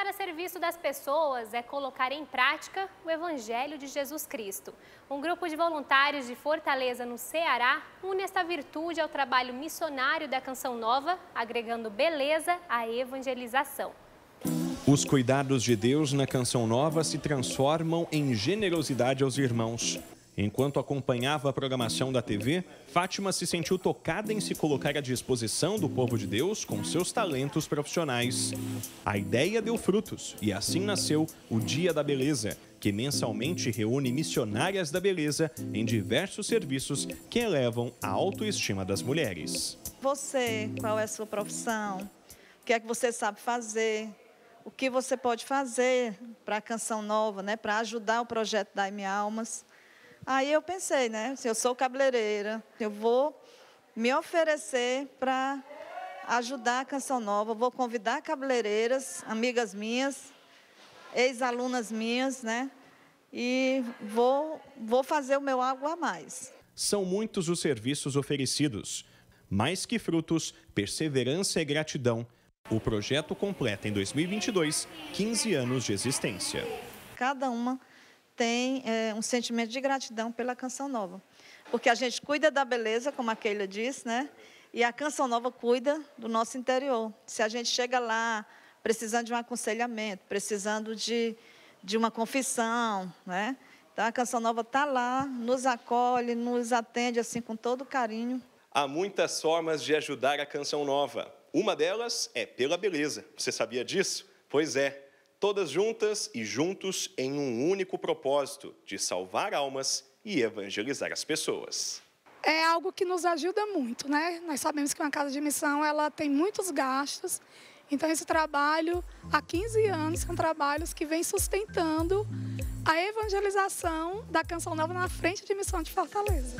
estar a serviço das pessoas é colocar em prática o Evangelho de Jesus Cristo. Um grupo de voluntários de Fortaleza, no Ceará, une esta virtude ao trabalho missionário da Canção Nova, agregando beleza à evangelização. Os cuidados de Deus na Canção Nova se transformam em generosidade aos irmãos. Enquanto acompanhava a programação da TV, Fátima se sentiu tocada em se colocar à disposição do povo de Deus com seus talentos profissionais. A ideia deu frutos e assim nasceu o Dia da Beleza, que mensalmente reúne missionárias da beleza em diversos serviços que elevam a autoestima das mulheres. Você, qual é a sua profissão? O que é que você sabe fazer? O que você pode fazer para a Canção Nova, né? para ajudar o projeto da M Almas? Aí eu pensei, né? Se assim, eu sou cabeleireira, eu vou me oferecer para ajudar a Canção Nova, vou convidar cabeleireiras, amigas minhas, ex-alunas minhas, né? E vou, vou fazer o meu algo a mais. São muitos os serviços oferecidos. Mais que frutos, perseverança e gratidão. O projeto completa em 2022 15 anos de existência. Cada uma tem é, um sentimento de gratidão pela canção nova. Porque a gente cuida da beleza, como a Keila disse, né? E a canção nova cuida do nosso interior. Se a gente chega lá precisando de um aconselhamento, precisando de, de uma confissão, né? Então a canção nova está lá, nos acolhe, nos atende assim com todo carinho. Há muitas formas de ajudar a canção nova. Uma delas é pela beleza. Você sabia disso? Pois é todas juntas e juntos em um único propósito de salvar almas e evangelizar as pessoas. É algo que nos ajuda muito, né? Nós sabemos que uma casa de missão ela tem muitos gastos, então esse trabalho há 15 anos são trabalhos que vem sustentando a evangelização da Canção Nova na frente de missão de Fortaleza.